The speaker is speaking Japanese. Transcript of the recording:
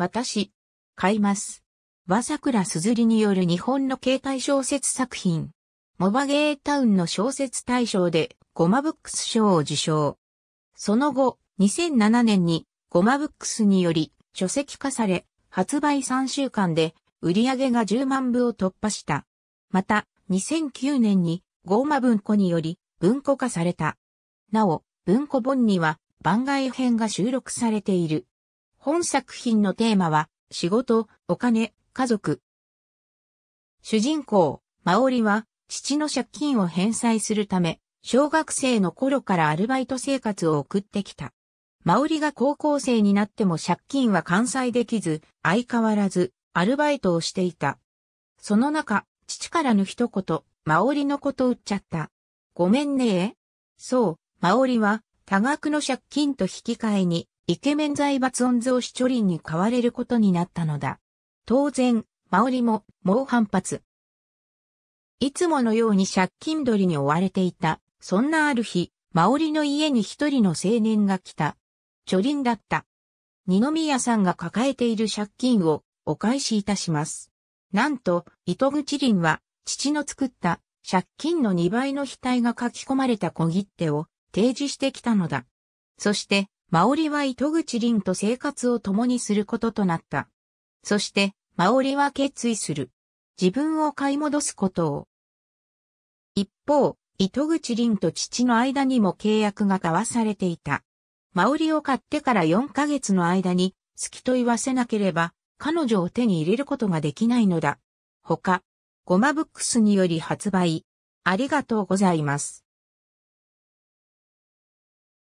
私、買います。和桜ずりによる日本の携帯小説作品。モバゲータウンの小説大賞でゴマブックス賞を受賞。その後、2007年にゴマブックスにより書籍化され、発売3週間で売り上げが10万部を突破した。また、2009年にゴーマ文庫により文庫化された。なお、文庫本には番外編が収録されている。本作品のテーマは、仕事、お金、家族。主人公、マオリは、父の借金を返済するため、小学生の頃からアルバイト生活を送ってきた。マオリが高校生になっても借金は完済できず、相変わらず、アルバイトをしていた。その中、父からの一言、マオリのこと売っちゃった。ごめんねそう、マオリは、多額の借金と引き換えに、イケメン財閥恩蔵司チョリンに買われることになったのだ。当然、マオリも猛反発。いつものように借金取りに追われていた。そんなある日、マオリの家に一人の青年が来た。チョリンだった。二宮さんが抱えている借金をお返しいたします。なんと、糸口林は、父の作った借金の2倍の額が書き込まれた小切手を提示してきたのだ。そして、マオリは糸口凛と生活を共にすることとなった。そして、マオリは決意する。自分を買い戻すことを。一方、糸口凛と父の間にも契約が交わされていた。マオリを買ってから4ヶ月の間に、好きと言わせなければ、彼女を手に入れることができないのだ。他、ゴマブックスにより発売。ありがとうございます。